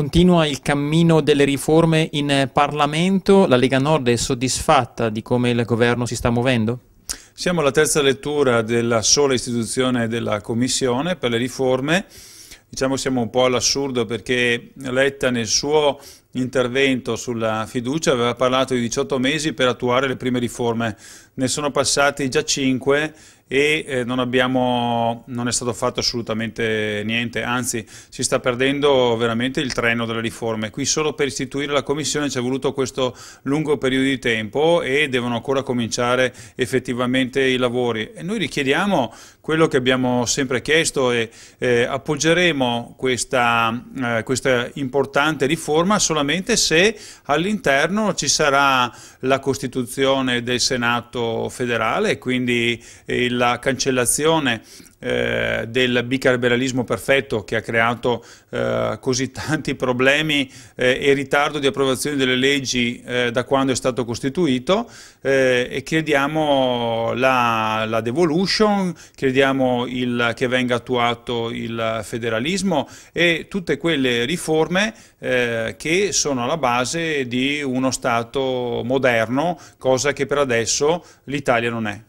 Continua il cammino delle riforme in eh, Parlamento, la Lega Nord è soddisfatta di come il governo si sta muovendo? Siamo alla terza lettura della sola istituzione della Commissione per le riforme, diciamo siamo un po' all'assurdo perché Letta nel suo intervento sulla fiducia aveva parlato di 18 mesi per attuare le prime riforme, ne sono passati già 5 e eh, non, abbiamo, non è stato fatto assolutamente niente, anzi si sta perdendo veramente il treno delle riforme. Qui solo per istituire la Commissione ci è voluto questo lungo periodo di tempo e devono ancora cominciare effettivamente i lavori. E noi richiediamo quello che abbiamo sempre chiesto e eh, appoggeremo questa, eh, questa importante riforma solamente solamente se all'interno ci sarà la costituzione del Senato federale quindi eh, la cancellazione eh, del bicameralismo perfetto che ha creato eh, così tanti problemi eh, e ritardo di approvazione delle leggi eh, da quando è stato costituito eh, e crediamo la, la devolution, crediamo il, che venga attuato il federalismo e tutte quelle riforme che sono alla base di uno Stato moderno, cosa che per adesso l'Italia non è.